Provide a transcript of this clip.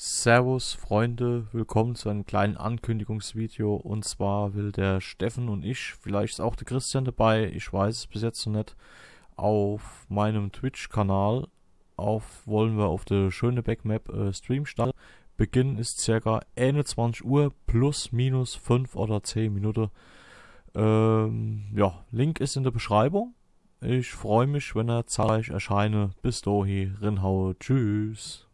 Servus Freunde, willkommen zu einem kleinen Ankündigungsvideo und zwar will der Steffen und ich, vielleicht ist auch der Christian dabei, ich weiß es bis jetzt noch nicht, auf meinem Twitch-Kanal auf wollen wir auf der Schönebeck Backmap äh, Stream starten. Beginn ist circa 21 Uhr plus minus 5 oder 10 Minuten. Ähm, ja, Link ist in der Beschreibung. Ich freue mich, wenn er zahlreich erscheine. Bis dahin, Rinhau, tschüss.